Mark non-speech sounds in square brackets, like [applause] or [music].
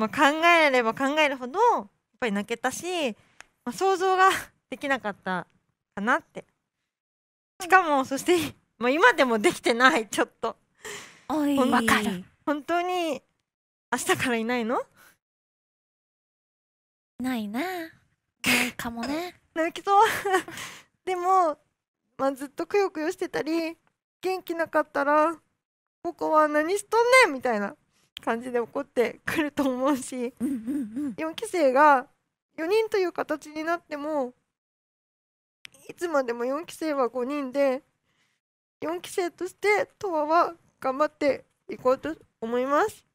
まあ、考えれば考えるほどやっぱり泣けたし、まあ、想像ができなかったかなってしかもそして、まあ、今でもできてないちょっとおいかる本当に明日からいないのないなないかもね [laughs] 泣きそうでも、まあ、ずっとくよくよしてたり元気なかったら僕は何しとんねんみたいな感じで起こってくると思うし、4期生が4人という形になってもいつまでも4期生は5人で4期生としてとわは頑張っていこうと思います。